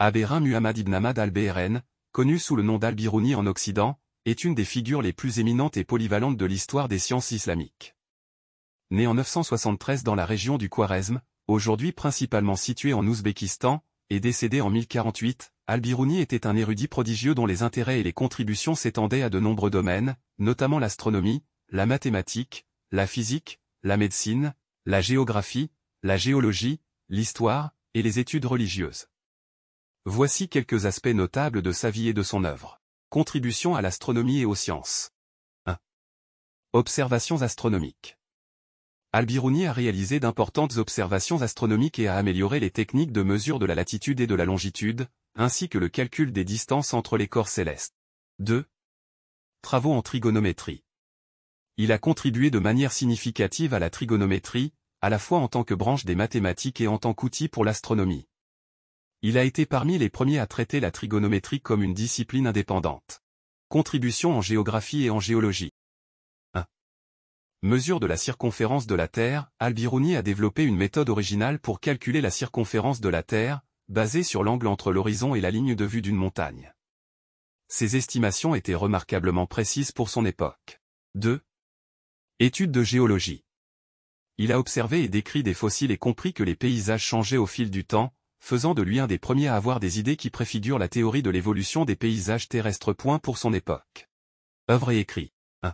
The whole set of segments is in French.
Abérin Muhammad ibn Ahmad al-Béhren, connu sous le nom d'Al-Biruni en Occident, est une des figures les plus éminentes et polyvalentes de l'histoire des sciences islamiques. Né en 973 dans la région du Khwarezm, aujourd'hui principalement située en Ouzbékistan, et décédé en 1048, Al-Biruni était un érudit prodigieux dont les intérêts et les contributions s'étendaient à de nombreux domaines, notamment l'astronomie, la mathématique, la physique, la médecine, la géographie, la géologie, l'histoire, et les études religieuses. Voici quelques aspects notables de sa vie et de son œuvre. Contribution à l'astronomie et aux sciences. 1. Observations astronomiques. Albiruni a réalisé d'importantes observations astronomiques et a amélioré les techniques de mesure de la latitude et de la longitude, ainsi que le calcul des distances entre les corps célestes. 2. Travaux en trigonométrie. Il a contribué de manière significative à la trigonométrie, à la fois en tant que branche des mathématiques et en tant qu'outil pour l'astronomie il a été parmi les premiers à traiter la trigonométrie comme une discipline indépendante. Contribution en géographie et en géologie. 1. Mesure de la circonférence de la Terre, Albiruni a développé une méthode originale pour calculer la circonférence de la Terre, basée sur l'angle entre l'horizon et la ligne de vue d'une montagne. Ses estimations étaient remarquablement précises pour son époque. 2. Études de géologie. Il a observé et décrit des fossiles et compris que les paysages changeaient au fil du temps, faisant de lui un des premiers à avoir des idées qui préfigurent la théorie de l'évolution des paysages terrestres. Point pour son époque. Œuvre et écrit. 1.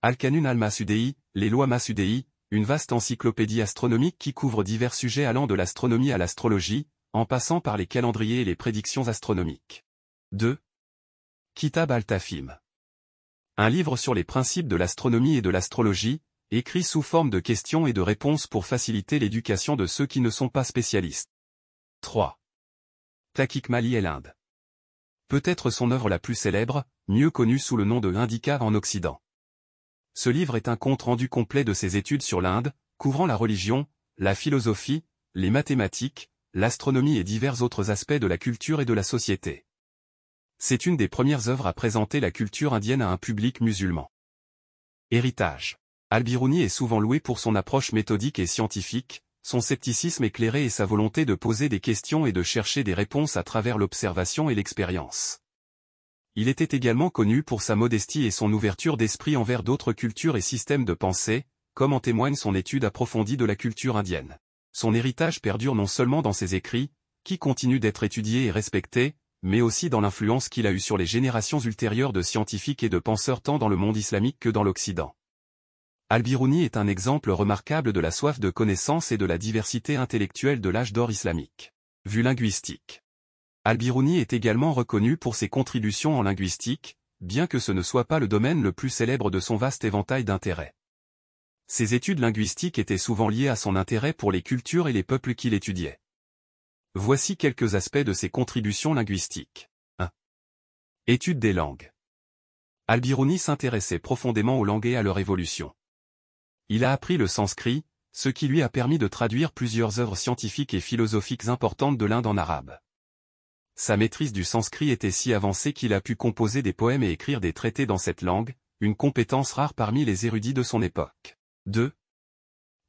Al-Kanun al-Masudei, les lois Masudei, une vaste encyclopédie astronomique qui couvre divers sujets allant de l'astronomie à l'astrologie, en passant par les calendriers et les prédictions astronomiques. 2. Kitab al-Tafim. Un livre sur les principes de l'astronomie et de l'astrologie, écrit sous forme de questions et de réponses pour faciliter l'éducation de ceux qui ne sont pas spécialistes. 3. Takik Mali et l'Inde. Peut-être son œuvre la plus célèbre, mieux connue sous le nom de Indica en Occident. Ce livre est un compte rendu complet de ses études sur l'Inde, couvrant la religion, la philosophie, les mathématiques, l'astronomie et divers autres aspects de la culture et de la société. C'est une des premières œuvres à présenter la culture indienne à un public musulman. Héritage. Al-Biruni est souvent loué pour son approche méthodique et scientifique, son scepticisme éclairé et sa volonté de poser des questions et de chercher des réponses à travers l'observation et l'expérience. Il était également connu pour sa modestie et son ouverture d'esprit envers d'autres cultures et systèmes de pensée, comme en témoigne son étude approfondie de la culture indienne. Son héritage perdure non seulement dans ses écrits, qui continuent d'être étudiés et respectés, mais aussi dans l'influence qu'il a eue sur les générations ultérieures de scientifiques et de penseurs tant dans le monde islamique que dans l'Occident. Al-Biruni est un exemple remarquable de la soif de connaissance et de la diversité intellectuelle de l'âge d'or islamique. Vue linguistique. Al-Biruni est également reconnu pour ses contributions en linguistique, bien que ce ne soit pas le domaine le plus célèbre de son vaste éventail d'intérêts. Ses études linguistiques étaient souvent liées à son intérêt pour les cultures et les peuples qu'il étudiait. Voici quelques aspects de ses contributions linguistiques. 1. Étude des langues. Al-Biruni s'intéressait profondément aux langues et à leur évolution. Il a appris le sanskrit, ce qui lui a permis de traduire plusieurs œuvres scientifiques et philosophiques importantes de l'Inde en arabe. Sa maîtrise du sanskrit était si avancée qu'il a pu composer des poèmes et écrire des traités dans cette langue, une compétence rare parmi les érudits de son époque. 2.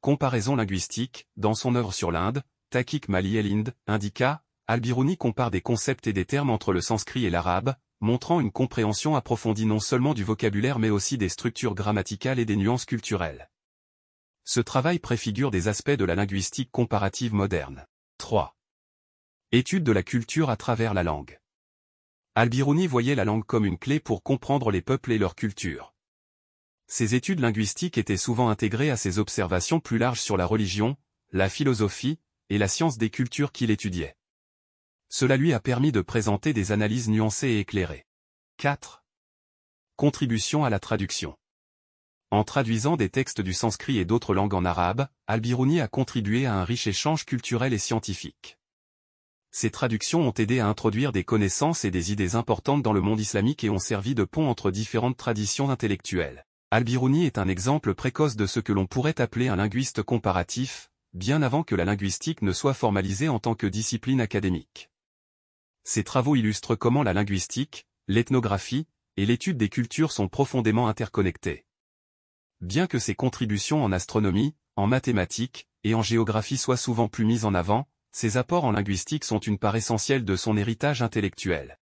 Comparaison linguistique, dans son œuvre sur l'Inde, Takik Mali Elind, indica, indiqua, compare des concepts et des termes entre le sanskrit et l'arabe, montrant une compréhension approfondie non seulement du vocabulaire mais aussi des structures grammaticales et des nuances culturelles. Ce travail préfigure des aspects de la linguistique comparative moderne. 3. Étude de la culture à travers la langue. Albiruni voyait la langue comme une clé pour comprendre les peuples et leur culture. Ses études linguistiques étaient souvent intégrées à ses observations plus larges sur la religion, la philosophie, et la science des cultures qu'il étudiait. Cela lui a permis de présenter des analyses nuancées et éclairées. 4. Contribution à la traduction. En traduisant des textes du sanskrit et d'autres langues en arabe, Al-Biruni a contribué à un riche échange culturel et scientifique. Ses traductions ont aidé à introduire des connaissances et des idées importantes dans le monde islamique et ont servi de pont entre différentes traditions intellectuelles. Al-Biruni est un exemple précoce de ce que l'on pourrait appeler un linguiste comparatif, bien avant que la linguistique ne soit formalisée en tant que discipline académique. Ses travaux illustrent comment la linguistique, l'ethnographie, et l'étude des cultures sont profondément interconnectées bien que ses contributions en astronomie, en mathématiques et en géographie soient souvent plus mises en avant, ses apports en linguistique sont une part essentielle de son héritage intellectuel.